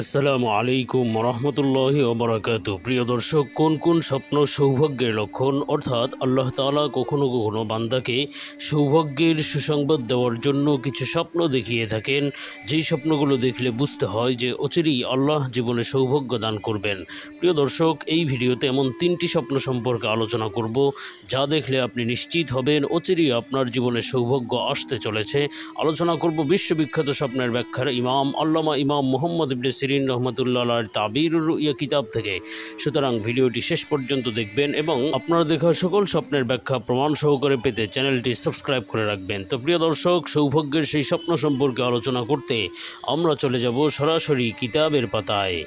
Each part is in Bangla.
আসসালামু আলাইকুম রহমতুল্লাহ ওবরাকাত প্রিয় দর্শক কোন কোন স্বপ্ন সৌভাগ্যের লক্ষণ অর্থাৎ আল্লাহ তালা কখনো কখনো বান্দাকে সৌভাগ্যের সুসংবাদ দেওয়ার জন্য কিছু স্বপ্ন দেখিয়ে থাকেন যেই স্বপ্নগুলো দেখলে বুঝতে হয় যে অচিরেই আল্লাহ জীবনে সৌভাগ্য দান করবেন প্রিয় দর্শক এই ভিডিওতে এমন তিনটি স্বপ্ন সম্পর্কে আলোচনা করব যা দেখলে আপনি নিশ্চিত হবেন অচিরেই আপনার জীবনে সৌভাগ্য আসতে চলেছে আলোচনা করব বিশ্ববিখ্যাত স্বপ্নের ব্যাখ্যার ইমাম আল্লামা ইমাম মোহাম্মদ ইবলিস সিরিন রহমতুল্লাহর তাবির ইয়া কিতাব থেকে সুতরাং ভিডিওটি শেষ পর্যন্ত দেখবেন এবং আপনারা দেখা সকল স্বপ্নের ব্যাখ্যা প্রমাণ সহকারে পেতে চ্যানেলটি সাবস্ক্রাইব করে রাখবেন তো প্রিয় দর্শক সৌভাগ্যের সেই স্বপ্ন সম্পর্কে আলোচনা করতে আমরা চলে যাব সরাসরি কিতাবের পাতায়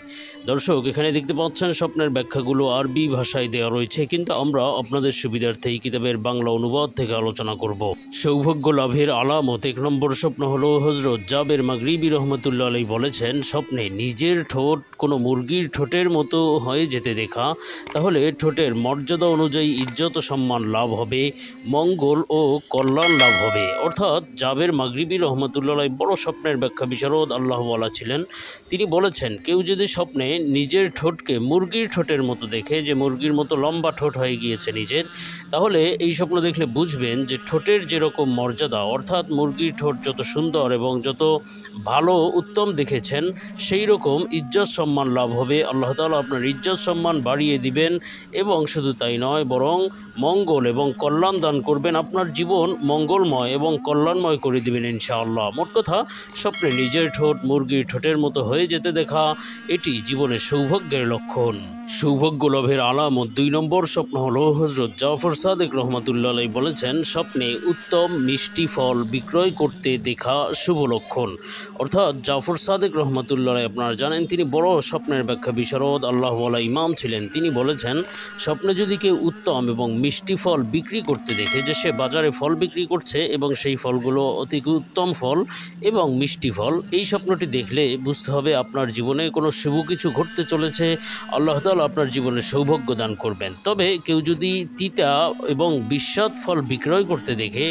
দর্শক এখানে দেখতে পাচ্ছেন স্বপ্নের ব্যাখ্যাগুলো আরবি ভাষায় দেওয়া রয়েছে কিন্তু আমরা আপনাদের সুবিধার্থে এই কিতাবের বাংলা অনুবাদ থেকে আলোচনা করব সৌভাগ্য লাভের আলামত এক নম্বর স্বপ্ন হল হজরত জাবের মাগরিবি রহমতুল্লাহ আলী বলেছেন স্বপ্নে নিজের ঠোঁট কোনো মুরগির ঠোঁটের মতো হয়ে যেতে দেখা তাহলে ঠোঁটের মর্যাদা অনুযায়ী ইজ্জত সম্মান লাভ হবে মঙ্গল ও কল্যাণ লাভ হবে অর্থাৎ জাবের মাগরিবি রহমতুল্লাহ বড় স্বপ্নের ব্যাখ্যা বিশারদ বলা ছিলেন তিনি বলেছেন কেউ যদি স্বপ্নে নিজের ঠোঁটকে মুরগির ঠোঁটের মতো দেখে যে মুরগির মতো লম্বা ঠোঁট হয়ে গিয়েছে নিজের তাহলে এই স্বপ্ন দেখলে বুঝবেন যে ঠোঁটের যেরকম মর্যাদা অর্থাৎ মুরগির ঠোঁট যত সুন্দর এবং যত ভালো উত্তম দেখেছেন সেই সেরকম ইজ্জত সম্মান লাভ হবে আল্লাহ তালা আপনার ইজ্জত সম্মান বাড়িয়ে দিবেন এবং শুধু তাই নয় বরং মঙ্গল এবং কল্যাণ দান করবেন আপনার জীবন মঙ্গলময় এবং কল্যাণময় করে দিবেন ইনশাআল্লাহ মোট কথা স্বপ্নে নিজের ঠোঁট মুরগির ঠোঁটের মতো হয়ে যেতে দেখা এটি জীবনের সৌভাগ্যের লক্ষণ সৌভাগ্য লাভের আলামত দুই নম্বর স্বপ্ন হল হজরত জাফর সাদেক রহমাতুল্লাহ বলেছেন স্বপ্নে উত্তম মিষ্টি ফল বিক্রয় করতে দেখা শুভ লক্ষণ অর্থাৎ জাফর সাদেক রহমাতুল্লাহ আপনার আপনারা জানেন তিনি বড় স্বপ্নের ব্যাখ্যা বিশারদ আল্লাহ ইমাম ছিলেন তিনি বলেছেন স্বপ্নে যদি কেউ উত্তম এবং মিষ্টি ফল বিক্রি করতে দেখে যে সে বাজারে ফল বিক্রি করছে এবং সেই ফলগুলো অতি উত্তম ফল এবং মিষ্টি ফল এই স্বপ্নটি দেখলে বুঝতে হবে আপনার জীবনে কোনো শুভ কিছু ঘটতে চলেছে আল্লাহ তাল আপনার জীবনে সৌভাগ্য দান করবেন তবে কেউ যদি তিতা এবং বিস্বাদ ফল বিক্রয় করতে দেখে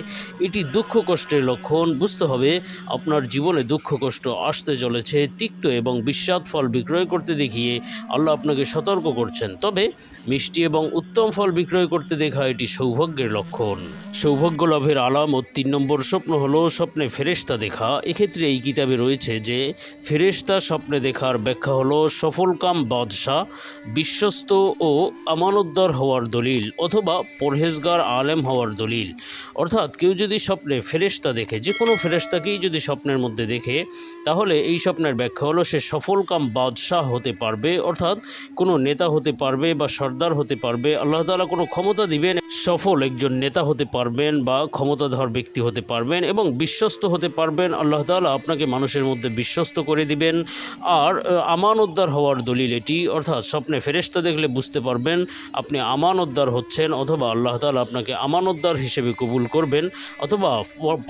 এটি দুঃখ কষ্টের লক্ষণ বুঝতে হবে আপনার জীবনে দুঃখ কষ্ট আসতে চলেছে তিক্ত এবং বিস্বাদ ফল বিক্রয় করতে দেখিয়ে আল্লাহ আপনাকে সতর্ক করছেন তবে মিষ্টি এবং উত্তম ফল বিক্রয় করতে দেখা এটি সৌভাগ্যের লক্ষণ সৌভাগ্য লাভের আলাম ও তিন নম্বর স্বপ্ন হলো স্বপ্নে ফেরেস্তা দেখা এক্ষেত্রে এই কিতাবে রয়েছে যে ফেরেস্তা স্বপ্নে দেখার ব্যাখ্যা হলো সফলকাম বাদশাহ বিশ্বস্ত ও আমানতদার হওয়ার দলিল অথবা পরহেজগার আলেম হওয়ার দলিল অর্থাৎ কেউ যদি স্বপ্নে ফেরেস্তা দেখে যে কোনো ফেরেস্তাকেই যদি স্বপ্নের মধ্যে দেখে তাহলে এই স্বপ্নের ব্যাখ্যা হলো সে সফলকাম বাদশাহ হতে পারবে অর্থাৎ কোনো নেতা হতে পারবে বা সর্দার হতে পারবে আল্লাহ তালা কোনো ক্ষমতা দিবেন সফল একজন নেতা হতে পারবেন বা ক্ষমতাধর ব্যক্তি হতে পারবেন এবং বিশ্বস্ত হতে পারবেন আল্লাহ তালা আপনাকে মানুষের মধ্যে বিশ্বস্ত করে দিবেন আর আমান উদ্দার হওয়ার দলিল এটি অর্থাৎ স্বপ্নে ফেরেস্তা দেখলে বুঝতে পারবেন আপনি আমান আমানতদার হচ্ছেন অথবা আল্লাহ তালা আপনাকে আমানতদার হিসেবে কবুল করবেন অথবা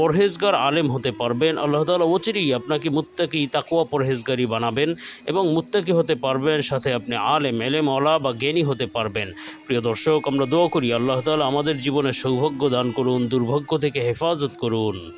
পরহেজগার আলেম হতে পারবেন আল্লাহ তালা অচিরেই আপনাকে মুত্তাকি তাকুয়া পরহেজগারি বানাবেন পাবেন এবং মুত্তাকি হতে পারবেন সাথে আপনি আলে মেলে মলা বা জ্ঞানী হতে পারবেন প্রিয় দর্শক আমরা দোয়া করি আল্লাহ তালা আমাদের জীবনে সৌভাগ্য দান করুন দুর্ভাগ্য থেকে হেফাজত করুন